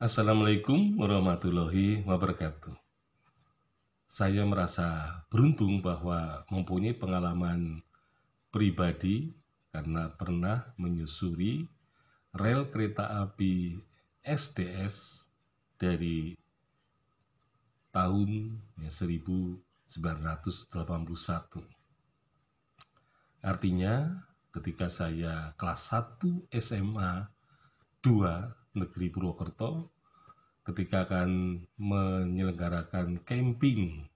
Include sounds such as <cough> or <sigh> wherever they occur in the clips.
Assalamualaikum warahmatullahi wabarakatuh. Saya merasa beruntung bahwa mempunyai pengalaman pribadi karena pernah menyusuri rel kereta api SDS dari tahun 1981. Ya, Artinya, ketika saya kelas 1 SMA 2 negeri Purwokerto ketika akan menyelenggarakan camping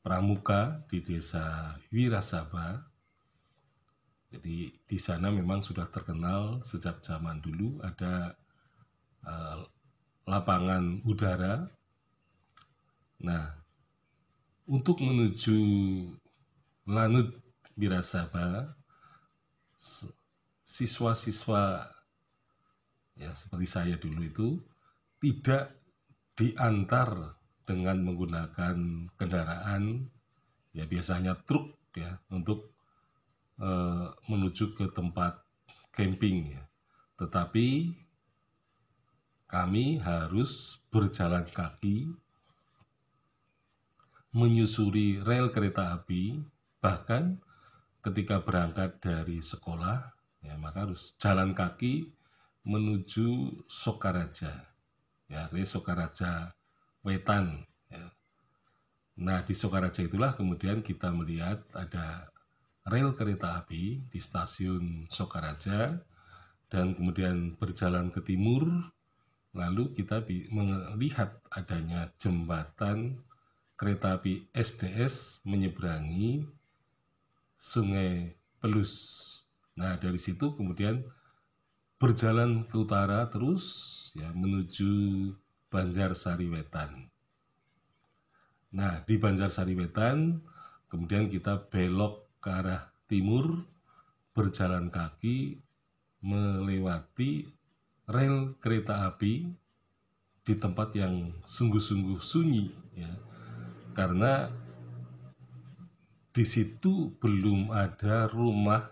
pramuka di desa Wirasaba. Jadi di sana memang sudah terkenal sejak zaman dulu ada uh, lapangan udara. Nah, untuk menuju Lanut Wirasaba, siswa-siswa ya seperti saya dulu itu tidak diantar dengan menggunakan kendaraan ya biasanya truk ya untuk e, menuju ke tempat camping ya. Tetapi kami harus berjalan kaki menyusuri rel kereta api bahkan ketika berangkat dari sekolah ya maka harus jalan kaki menuju Sokaraja. Ya, ini Sokaraja Wetan. Ya. Nah, di Sokaraja itulah kemudian kita melihat ada rel kereta api di stasiun Sokaraja dan kemudian berjalan ke timur lalu kita melihat adanya jembatan kereta api SDS menyeberangi Sungai Pelus. Nah, dari situ kemudian berjalan ke utara terus ya menuju Sari Wetan. Nah, di Sari Wetan kemudian kita belok ke arah timur berjalan kaki melewati rel kereta api di tempat yang sungguh-sungguh sunyi ya. Karena di situ belum ada rumah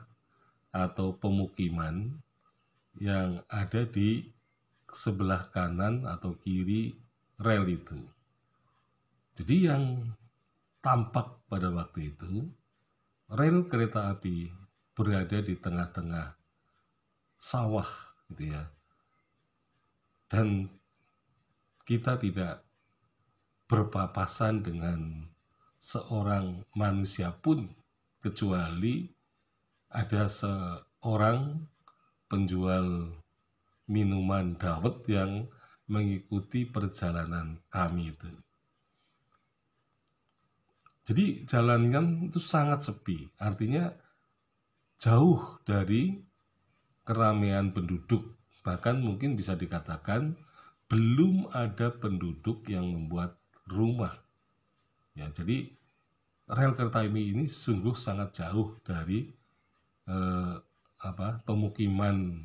atau pemukiman yang ada di sebelah kanan atau kiri rel itu. Jadi yang tampak pada waktu itu, rel kereta api berada di tengah-tengah sawah gitu ya. Dan kita tidak berpapasan dengan seorang manusia pun kecuali ada seorang penjual minuman dawet yang mengikuti perjalanan kami itu. Jadi jalannya kan itu sangat sepi, artinya jauh dari keramaian penduduk. Bahkan mungkin bisa dikatakan belum ada penduduk yang membuat rumah. Ya, jadi rel kereta ini ini sungguh sangat jauh dari eh, apa pemukiman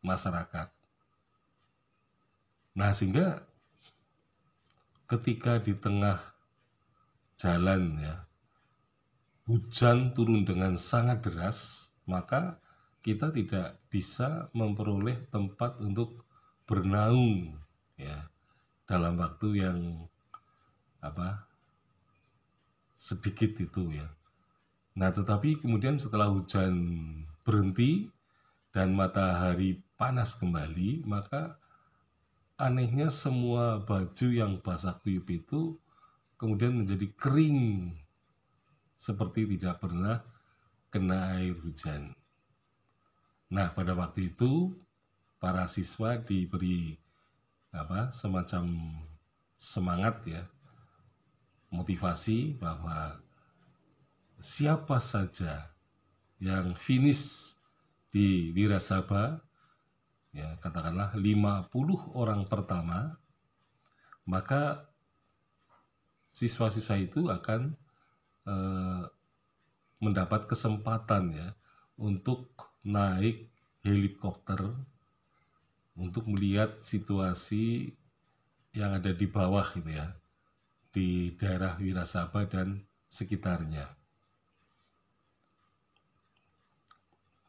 masyarakat. Nah, sehingga ketika di tengah jalan ya hujan turun dengan sangat deras, maka kita tidak bisa memperoleh tempat untuk bernaung ya dalam waktu yang apa sedikit itu ya. Nah, tetapi kemudian setelah hujan berhenti dan matahari panas kembali, maka anehnya semua baju yang basah kuyup itu kemudian menjadi kering seperti tidak pernah kena air hujan. Nah, pada waktu itu para siswa diberi apa semacam semangat ya motivasi bahwa siapa saja yang finish di Wirasaba ya katakanlah 50 orang pertama maka siswa-siswa itu akan eh, mendapat kesempatan ya untuk naik helikopter untuk melihat situasi yang ada di bawah gitu ya di daerah Wirasaba dan sekitarnya.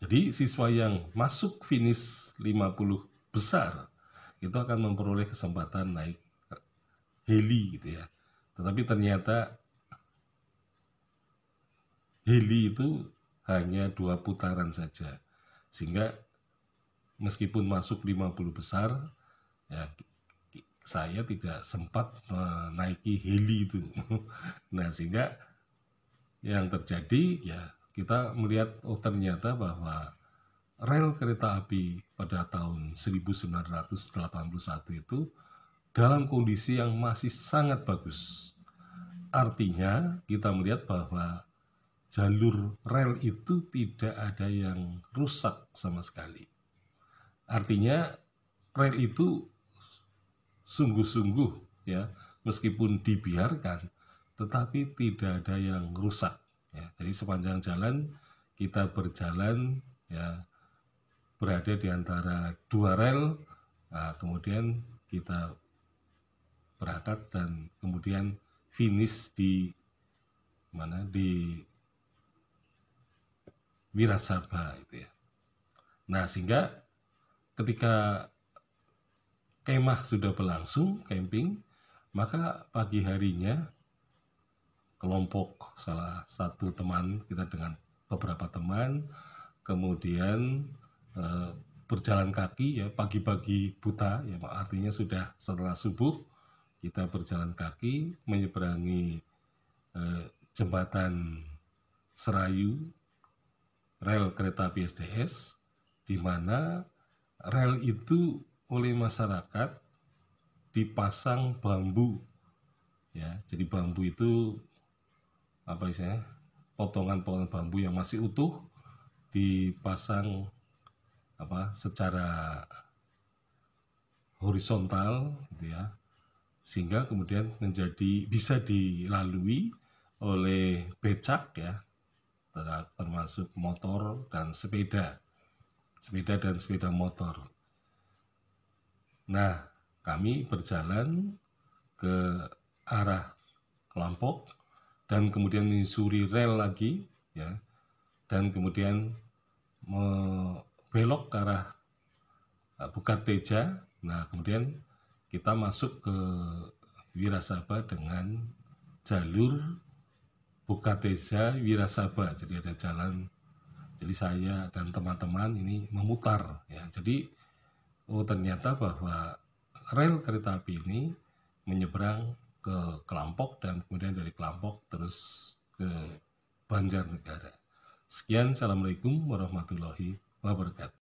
Jadi siswa yang masuk finish 50 besar itu akan memperoleh kesempatan naik heli gitu ya. Tetapi ternyata heli itu hanya dua putaran saja. Sehingga meskipun masuk 50 besar ya saya tidak sempat menaiki heli itu. <laughs> Nah, sehingga yang terjadi ya kita melihat oh ternyata bahwa rel kereta api pada tahun 1981 itu dalam kondisi yang masih sangat bagus. Artinya kita melihat bahwa jalur rel itu tidak ada yang rusak sama sekali. Artinya rel itu sungguh-sungguh ya meskipun dibiarkan tetapi tidak ada yang rusak Ya, jadi sepanjang jalan kita berjalan ya berada di antara dua rel, nah, kemudian kita berangkat dan kemudian finish di mana di Wirasaba itu ya. Nah sehingga ketika kemah sudah berlangsung camping, maka pagi harinya kelompok salah satu teman kita dengan beberapa teman kemudian e, berjalan kaki ya pagi-pagi buta ya artinya sudah setelah subuh kita berjalan kaki menyeberangi e, jembatan Serayu rel kereta api di mana rel itu oleh masyarakat dipasang bambu ya jadi bambu itu apa isinya potongan-potongan bambu yang masih utuh dipasang apa secara horizontal gitu ya sehingga kemudian menjadi bisa dilalui oleh becak ya termasuk motor dan sepeda sepeda dan sepeda motor nah kami berjalan ke arah kelompok dan kemudian menyusuri rel lagi ya dan kemudian belok ke arah e, Bukat Teja. Nah, kemudian kita masuk ke Wirasaba dengan jalur Bukat Teja Wirasaba. Jadi ada jalan jadi saya dan teman-teman ini memutar ya. Jadi oh ternyata bahwa rel kereta api ini menyeberang ke Kelampok dan kemudian dari kelompok terus ke Banjarnegara. Sekian, Assalamualaikum warahmatullahi wabarakatuh.